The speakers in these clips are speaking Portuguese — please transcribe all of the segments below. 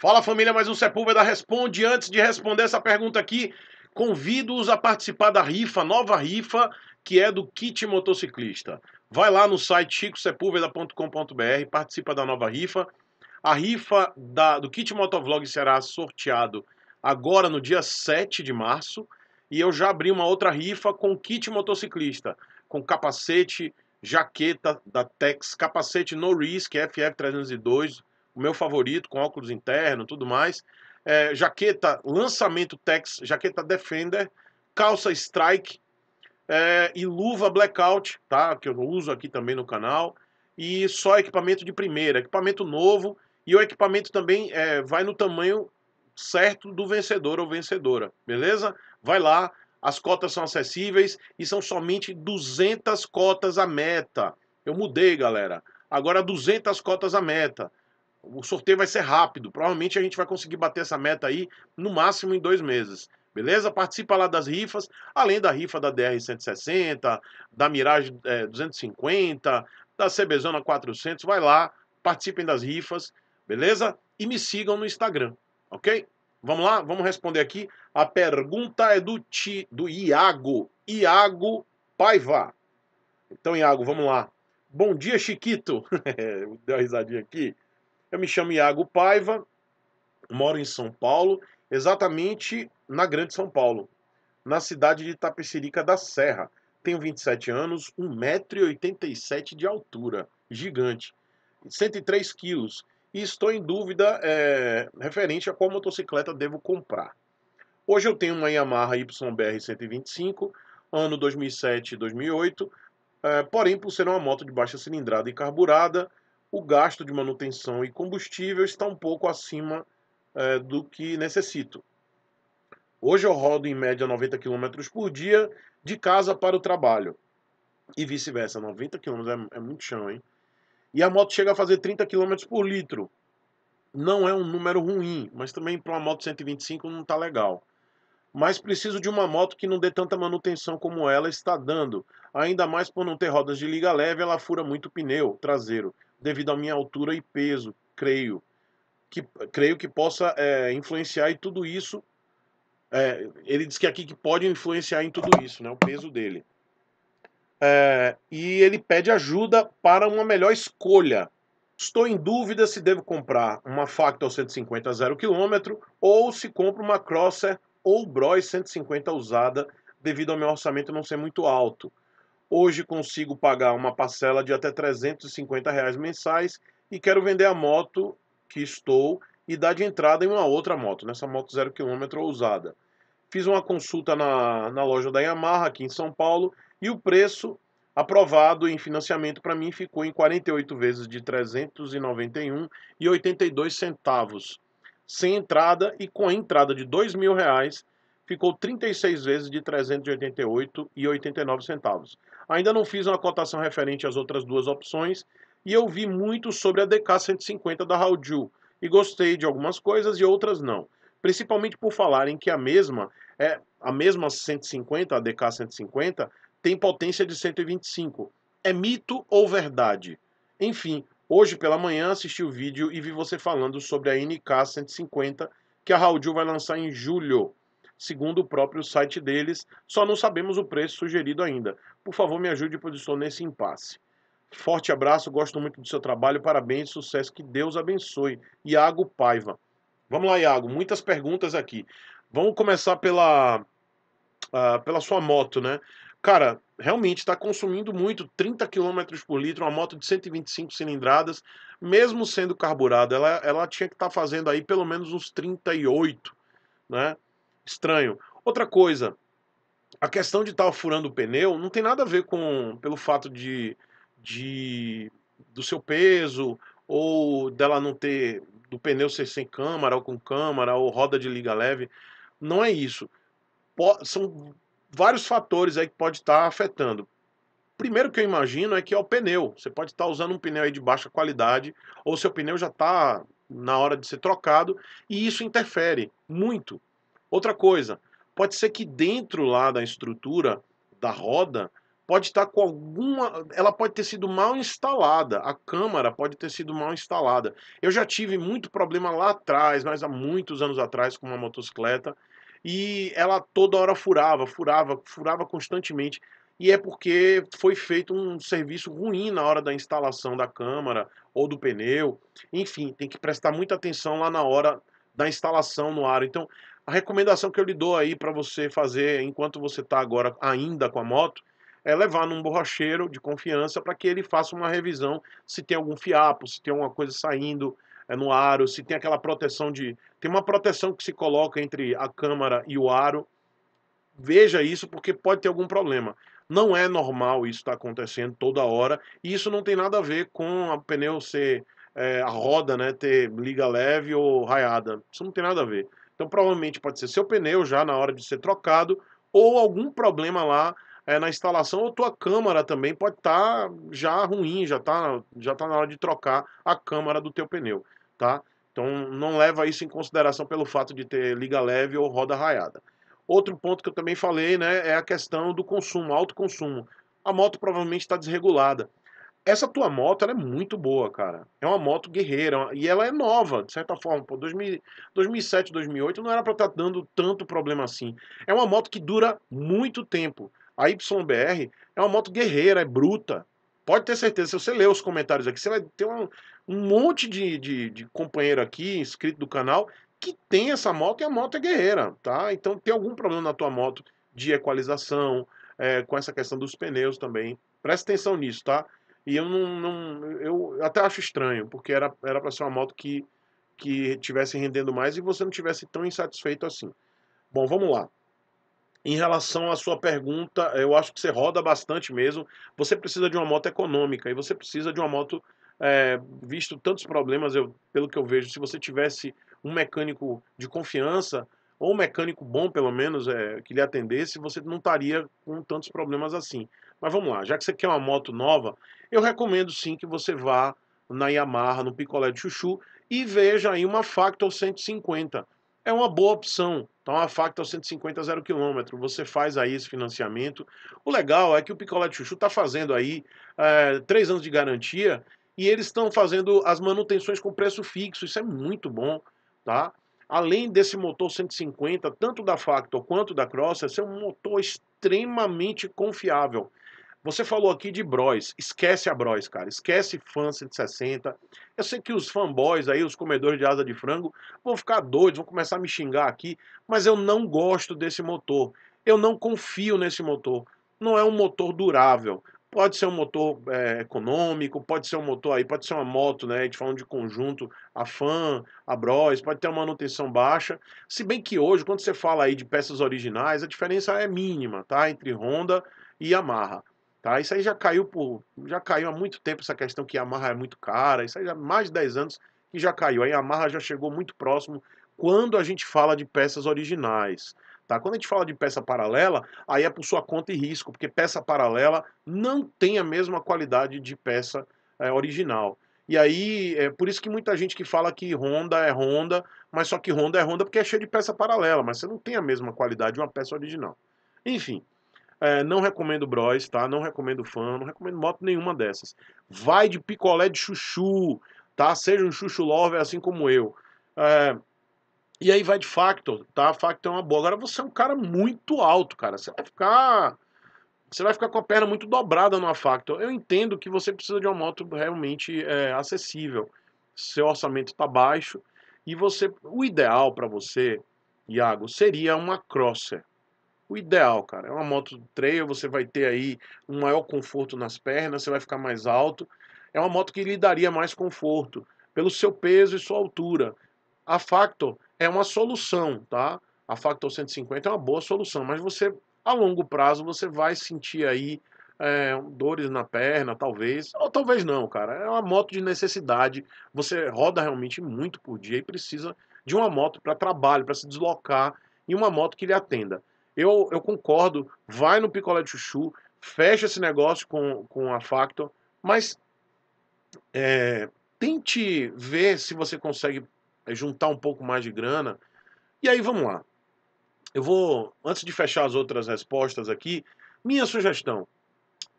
Fala família, mais um Sepúlveda Responde. Antes de responder essa pergunta aqui, convido-os a participar da rifa, nova rifa, que é do kit motociclista. Vai lá no site chicosepulveda.com.br, participa da nova rifa. A rifa da, do kit motovlog será sorteado agora no dia 7 de março. E eu já abri uma outra rifa com kit motociclista, com capacete, jaqueta da Tex, capacete No Risk é FF302 o meu favorito, com óculos interno, tudo mais. É, jaqueta lançamento Tex, jaqueta Defender, calça Strike é, e luva Blackout, tá? Que eu uso aqui também no canal. E só equipamento de primeira, equipamento novo. E o equipamento também é, vai no tamanho certo do vencedor ou vencedora, beleza? Vai lá, as cotas são acessíveis e são somente 200 cotas a meta. Eu mudei, galera. Agora 200 cotas a meta. O sorteio vai ser rápido. Provavelmente a gente vai conseguir bater essa meta aí no máximo em dois meses. Beleza? Participa lá das rifas, além da rifa da DR-160, da Mirage é, 250, da CBZona 400. Vai lá, participem das rifas, beleza? E me sigam no Instagram, ok? Vamos lá? Vamos responder aqui. A pergunta é do, ti, do Iago. Iago Paiva. Então, Iago, vamos lá. Bom dia, Chiquito. Deu uma risadinha aqui. Eu me chamo Iago Paiva, moro em São Paulo, exatamente na Grande São Paulo, na cidade de Tapecerica da Serra. Tenho 27 anos, 1,87m de altura, gigante, 103 quilos. E estou em dúvida é, referente a qual motocicleta devo comprar. Hoje eu tenho uma Yamaha YBR 125, ano 2007 2008, é, porém por ser uma moto de baixa cilindrada e carburada, o gasto de manutenção e combustível está um pouco acima é, do que necessito. Hoje eu rodo em média 90 km por dia de casa para o trabalho. E vice-versa, 90 km é, é muito chão, hein? E a moto chega a fazer 30 km por litro. Não é um número ruim, mas também para uma moto 125 não está legal mas preciso de uma moto que não dê tanta manutenção como ela está dando. Ainda mais por não ter rodas de liga leve, ela fura muito o pneu traseiro devido à minha altura e peso, creio. Que, creio que possa é, influenciar em tudo isso. É, ele diz que aqui que pode influenciar em tudo isso, né, o peso dele. É, e ele pede ajuda para uma melhor escolha. Estou em dúvida se devo comprar uma Factor 150 0 km ou se compro uma Crosser ou Bros 150 usada, devido ao meu orçamento não ser muito alto. Hoje consigo pagar uma parcela de até 350 reais mensais e quero vender a moto que estou e dar de entrada em uma outra moto, nessa moto zero quilômetro usada. Fiz uma consulta na, na loja da Yamaha aqui em São Paulo e o preço aprovado em financiamento para mim ficou em 48 vezes de 391,82 centavos sem entrada e com a entrada de R$ mil reais ficou 36 vezes de 388,89 centavos. Ainda não fiz uma cotação referente às outras duas opções e eu vi muito sobre a DK150 da Haoju e gostei de algumas coisas e outras não. Principalmente por falarem que a mesma é a mesma 150, a DK150, tem potência de 125. É mito ou verdade? Enfim, hoje pela manhã assisti o vídeo e vi você falando sobre a NK150 que a Haoju vai lançar em julho segundo o próprio site deles. Só não sabemos o preço sugerido ainda. Por favor, me ajude, pois estou nesse impasse. Forte abraço, gosto muito do seu trabalho, parabéns, sucesso, que Deus abençoe. Iago Paiva. Vamos lá, Iago, muitas perguntas aqui. Vamos começar pela, uh, pela sua moto, né? Cara, realmente está consumindo muito, 30 km por litro, uma moto de 125 cilindradas, mesmo sendo carburada, ela, ela tinha que estar tá fazendo aí pelo menos uns 38, né? estranho. Outra coisa, a questão de estar furando o pneu não tem nada a ver com pelo fato de, de do seu peso ou dela não ter do pneu ser sem câmara ou com câmara ou roda de liga leve. Não é isso. são vários fatores aí que pode estar afetando. Primeiro que eu imagino é que é o pneu. Você pode estar usando um pneu aí de baixa qualidade ou seu pneu já está na hora de ser trocado e isso interfere muito Outra coisa, pode ser que dentro lá da estrutura da roda pode estar com alguma. Ela pode ter sido mal instalada, a câmara pode ter sido mal instalada. Eu já tive muito problema lá atrás, mas há muitos anos atrás, com uma motocicleta, e ela toda hora furava, furava, furava constantemente. E é porque foi feito um serviço ruim na hora da instalação da câmara ou do pneu. Enfim, tem que prestar muita atenção lá na hora da instalação no aro. Então, a recomendação que eu lhe dou aí para você fazer enquanto você está agora ainda com a moto é levar num borracheiro de confiança para que ele faça uma revisão se tem algum fiapo, se tem alguma coisa saindo é, no aro, se tem aquela proteção de. Tem uma proteção que se coloca entre a câmara e o aro. Veja isso porque pode ter algum problema. Não é normal isso estar tá acontecendo toda hora e isso não tem nada a ver com o pneu ser é, a roda né, ter liga leve ou raiada. Isso não tem nada a ver. Então, provavelmente pode ser seu pneu já na hora de ser trocado ou algum problema lá é, na instalação ou tua câmara também pode estar tá já ruim, já está já tá na hora de trocar a câmara do teu pneu, tá? Então, não leva isso em consideração pelo fato de ter liga leve ou roda raiada. Outro ponto que eu também falei, né, é a questão do consumo, alto consumo. A moto provavelmente está desregulada. Essa tua moto é muito boa, cara. É uma moto guerreira é e ela é nova, de certa forma. Pô, 2000, 2007, 2008 não era para estar tá dando tanto problema assim. É uma moto que dura muito tempo. A YBR é uma moto guerreira, é bruta. Pode ter certeza, se você ler os comentários aqui, você vai ter um, um monte de, de, de companheiro aqui, inscrito do canal, que tem essa moto e a moto é guerreira, tá? Então tem algum problema na tua moto de equalização, é, com essa questão dos pneus também. Presta atenção nisso, tá? E eu não, não eu até acho estranho, porque era era para ser uma moto que que tivesse rendendo mais e você não tivesse tão insatisfeito assim. Bom, vamos lá. Em relação à sua pergunta, eu acho que você roda bastante mesmo. Você precisa de uma moto econômica e você precisa de uma moto, é, visto tantos problemas, eu, pelo que eu vejo, se você tivesse um mecânico de confiança, ou um mecânico bom, pelo menos, é, que lhe atendesse, você não estaria com tantos problemas assim. Mas vamos lá, já que você quer uma moto nova, eu recomendo sim que você vá na Yamaha, no picolé de chuchu, e veja aí uma Factor 150. É uma boa opção. Então, tá? a Factor 150 0 km, você faz aí esse financiamento. O legal é que o picolé de chuchu está fazendo aí é, três anos de garantia e eles estão fazendo as manutenções com preço fixo. Isso é muito bom, tá? Além desse motor 150, tanto da Factor quanto da Cross é um motor extremamente confiável. Você falou aqui de Bros. Esquece a Bros, cara. Esquece fã 160. Eu sei que os fanboys aí, os comedores de asa de frango, vão ficar doidos, vão começar a me xingar aqui, mas eu não gosto desse motor. Eu não confio nesse motor. Não é um motor durável. Pode ser um motor é, econômico, pode ser um motor aí, pode ser uma moto, né? A gente falando de conjunto, a fan, a Bros, pode ter uma manutenção baixa. Se bem que hoje, quando você fala aí de peças originais, a diferença é mínima, tá? Entre Honda e Yamaha. Tá? Isso aí já caiu por. Já caiu há muito tempo essa questão que a Yamaha é muito cara. Isso aí há mais de 10 anos que já caiu. A Yamaha já chegou muito próximo quando a gente fala de peças originais. Tá? Quando a gente fala de peça paralela, aí é por sua conta e risco, porque peça paralela não tem a mesma qualidade de peça é, original. E aí, é por isso que muita gente que fala que Honda é Honda, mas só que Honda é Honda porque é cheio de peça paralela, mas você não tem a mesma qualidade de uma peça original. Enfim, é, não recomendo Bros, tá? Não recomendo Fan, não recomendo moto nenhuma dessas. Vai de picolé de chuchu, tá? Seja um chuchu lover assim como eu. É, e aí vai de Factor, tá? Factor é uma boa. Agora você é um cara muito alto, cara. Você vai ficar... Você vai ficar com a perna muito dobrada numa Factor. Eu entendo que você precisa de uma moto realmente é, acessível. Seu orçamento está baixo. E você, o ideal para você, Iago, seria uma Crosser o ideal, cara. É uma moto trail, você vai ter aí um maior conforto nas pernas, você vai ficar mais alto. É uma moto que lhe daria mais conforto pelo seu peso e sua altura. A Factor é uma solução, tá? A Factor 150 é uma boa solução, mas você a longo prazo você vai sentir aí é, dores na perna, talvez, ou talvez não, cara. É uma moto de necessidade. Você roda realmente muito por dia e precisa de uma moto para trabalho, para se deslocar e uma moto que lhe atenda. Eu, eu concordo, vai no picolé de chuchu, fecha esse negócio com, com a Factor, mas é, tente ver se você consegue é, juntar um pouco mais de grana. E aí vamos lá. Eu vou, antes de fechar as outras respostas aqui, minha sugestão: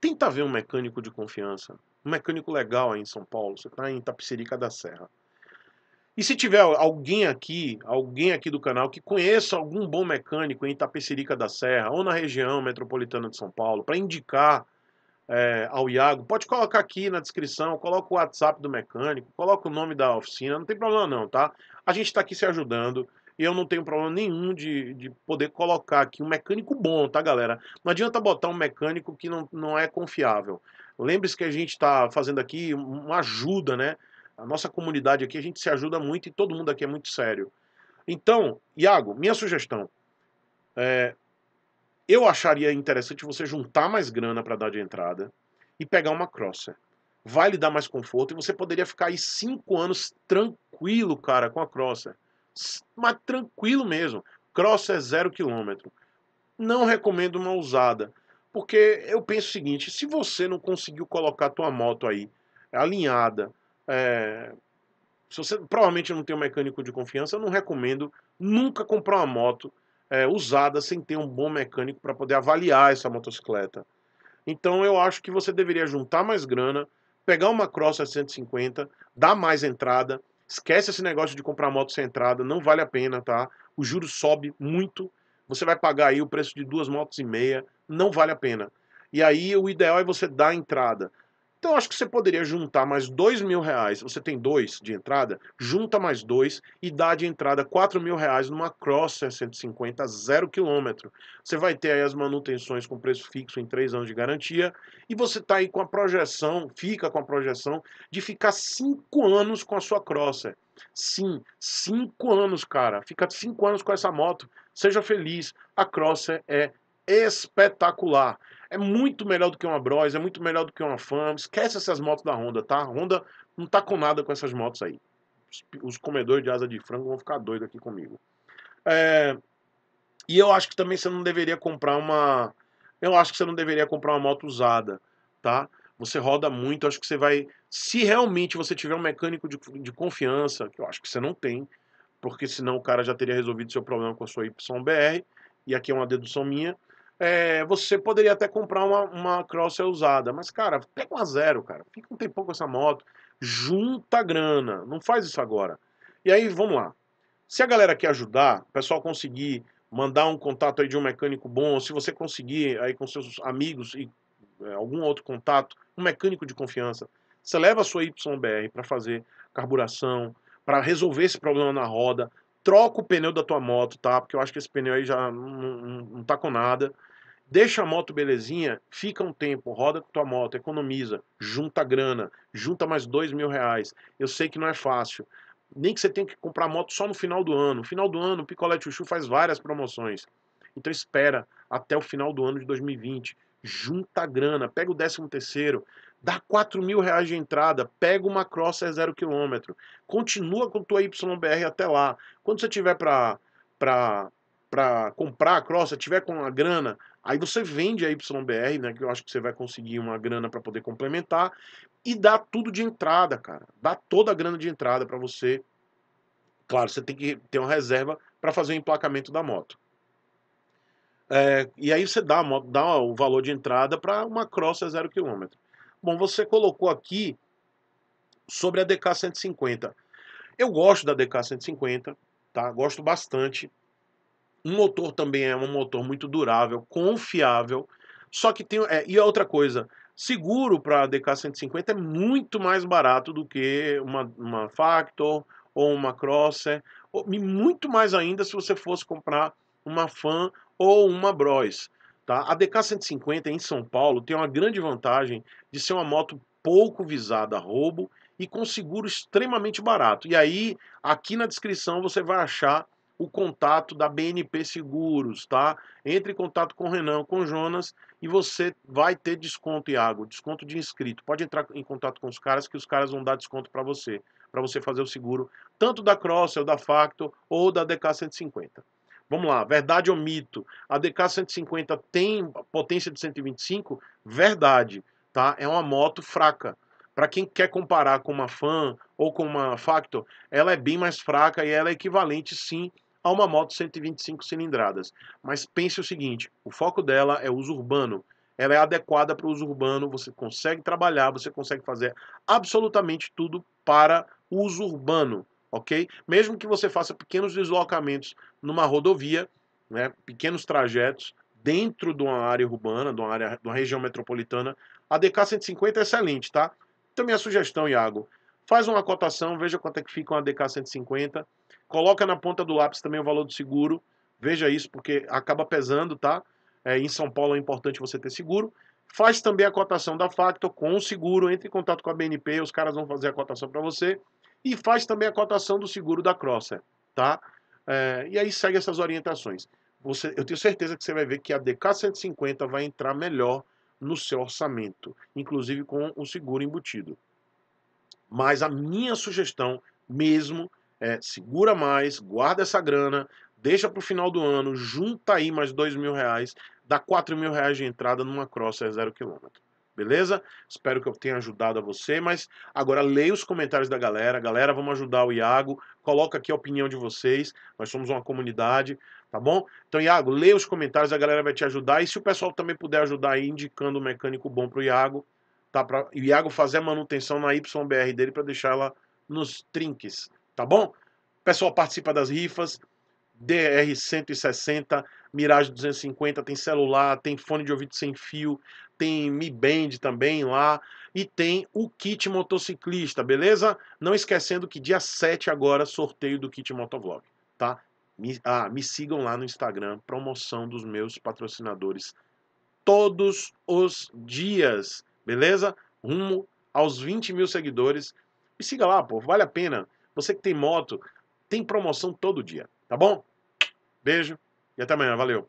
tenta ver um mecânico de confiança, um mecânico legal aí em São Paulo. Você está em Tapicerica da Serra. E se tiver alguém aqui, alguém aqui do canal que conheça algum bom mecânico em Itapecerica da Serra ou na região metropolitana de São Paulo, para indicar é, ao Iago, pode colocar aqui na descrição, coloca o WhatsApp do mecânico, coloca o nome da oficina, não tem problema não, tá? A gente está aqui se ajudando e eu não tenho problema nenhum de, de poder colocar aqui um mecânico bom, tá, galera? Não adianta botar um mecânico que não, não é confiável. Lembre-se que a gente está fazendo aqui uma ajuda, né? A nossa comunidade aqui, a gente se ajuda muito e todo mundo aqui é muito sério. Então, Iago, minha sugestão. É, eu acharia interessante você juntar mais grana para dar de entrada e pegar uma crosser. Vai lhe dar mais conforto e você poderia ficar aí cinco anos tranquilo, cara, com a crosser. Mas tranquilo mesmo. Crosser é zero quilômetro. Não recomendo uma usada. Porque eu penso o seguinte, se você não conseguiu colocar tua moto aí alinhada é, se você provavelmente não tem um mecânico de confiança, eu não recomendo nunca comprar uma moto é, usada sem ter um bom mecânico para poder avaliar essa motocicleta. Então eu acho que você deveria juntar mais grana, pegar uma Cross 150, dar mais entrada, esquece esse negócio de comprar moto sem entrada, não vale a pena, tá? O juro sobe muito, você vai pagar aí o preço de duas motos e meia, não vale a pena. E aí o ideal é você dar a entrada. Então acho que você poderia juntar mais dois mil reais. Você tem dois de entrada, junta mais dois e dá de entrada quatro mil reais numa Crosser 150 zero quilômetro. Você vai ter aí as manutenções com preço fixo em três anos de garantia e você está aí com a projeção, fica com a projeção de ficar cinco anos com a sua Crosser. Sim, cinco anos, cara. Fica cinco anos com essa moto. Seja feliz. A Crosser é espetacular. É muito melhor do que uma Bros, é muito melhor do que uma Fam. Esquece essas motos da Honda, tá? A Honda não tá com nada com essas motos aí. Os, os comedores de asa de frango vão ficar doidos aqui comigo. É, e eu acho que também você não deveria comprar uma. Eu acho que você não deveria comprar uma moto usada, tá? Você roda muito, acho que você vai. Se realmente você tiver um mecânico de, de confiança, que eu acho que você não tem, porque senão o cara já teria resolvido seu problema com a sua YBR, e aqui é uma dedução minha, é, você poderia até comprar uma, uma Crosser usada, mas, cara, pega uma zero, cara. Fica um tempão com essa moto, junta grana, não faz isso agora. E aí, vamos lá. Se a galera quer ajudar, o pessoal conseguir mandar um contato aí de um mecânico bom, se você conseguir aí com seus amigos e é, algum outro contato, um mecânico de confiança, você leva a sua YBR para fazer carburação, para resolver esse problema na roda, troca o pneu da tua moto, tá? Porque eu acho que esse pneu aí já não, não, não tá com nada. Deixa a moto belezinha, fica um tempo, roda com tua moto, economiza, junta grana, junta mais dois mil reais. Eu sei que não é fácil. Nem que você tenha que comprar moto só no final do ano. No final do ano, o Picolé Chuchu faz várias promoções. Então espera até o final do ano de 2020. Junta grana, pega o 13 terceiro, dá 4 mil reais de entrada, pega uma crosser zero quilômetro, continua com tua YBR até lá. Quando você tiver para para comprar a crosser, tiver com a grana, Aí você vende a YBR, né? Que eu acho que você vai conseguir uma grana para poder complementar. E dá tudo de entrada, cara. Dá toda a grana de entrada para você. Claro, você tem que ter uma reserva para fazer o emplacamento da moto. É, e aí você dá, dá o valor de entrada para uma cross a zero quilômetro. Bom, você colocou aqui sobre a DK 150. Eu gosto da DK 150, tá? Gosto bastante. Um motor também é um motor muito durável, confiável. Só que tem. É, e outra coisa, seguro para a DK150 é muito mais barato do que uma, uma Factor ou uma Crosser. Ou, e muito mais ainda se você fosse comprar uma Fan ou uma Bros. Tá? A DK150 em São Paulo tem uma grande vantagem de ser uma moto pouco visada a roubo e com seguro extremamente barato. E aí, aqui na descrição, você vai achar o contato da BNP Seguros, tá? Entre em contato com o Renan, com o Jonas e você vai ter desconto, Iago, desconto de inscrito. Pode entrar em contato com os caras que os caras vão dar desconto para você, para você fazer o seguro tanto da Crossel, da Facto ou da DK 150. Vamos lá, verdade ou mito? A DK 150 tem potência de 125? Verdade, tá? É uma moto fraca. Para quem quer comparar com uma Fan ou com uma Factor, ela é bem mais fraca e ela é equivalente sim a uma moto 125 cilindradas. Mas pense o seguinte: o foco dela é uso urbano. Ela é adequada para o uso urbano, você consegue trabalhar, você consegue fazer absolutamente tudo para uso urbano, ok? Mesmo que você faça pequenos deslocamentos numa rodovia, né, pequenos trajetos dentro de uma área urbana, de uma, área, de uma região metropolitana, a DK 150 é excelente, tá? Então, minha sugestão, Iago, faz uma cotação, veja quanto é que fica uma DK 150 Coloca na ponta do lápis também o valor do seguro. Veja isso, porque acaba pesando, tá? É, em São Paulo é importante você ter seguro. Faz também a cotação da Factor com o seguro. Entre em contato com a BNP, os caras vão fazer a cotação para você. E faz também a cotação do seguro da Crosser, tá? É, e aí segue essas orientações. Você, eu tenho certeza que você vai ver que a DK150 vai entrar melhor no seu orçamento, inclusive com o seguro embutido. Mas a minha sugestão mesmo é, segura mais, guarda essa grana, deixa para o final do ano, junta aí mais dois mil reais, dá quatro mil reais de entrada numa a zero quilômetro. Beleza? Espero que eu tenha ajudado a você, mas agora leia os comentários da galera. Galera, vamos ajudar o Iago. Coloca aqui a opinião de vocês. Nós somos uma comunidade, tá bom? Então, Iago, leia os comentários, a galera vai te ajudar. E se o pessoal também puder ajudar aí, indicando um mecânico bom pro Iago, tá? Pra o Iago fazer a manutenção na YBR dele para deixar ela nos trinques tá bom? Pessoal participa das rifas, DR160, Mirage 250, tem celular, tem fone de ouvido sem fio, tem Mi Band também lá e tem o kit motociclista, beleza? Não esquecendo que dia 7 agora sorteio do kit motovlog, tá? Me, ah, me sigam lá no Instagram, promoção dos meus patrocinadores todos os dias, beleza? Rumo aos 20 mil seguidores. Me siga lá, pô, vale a pena. Você que tem moto, tem promoção todo dia, tá bom? Beijo e até amanhã, valeu!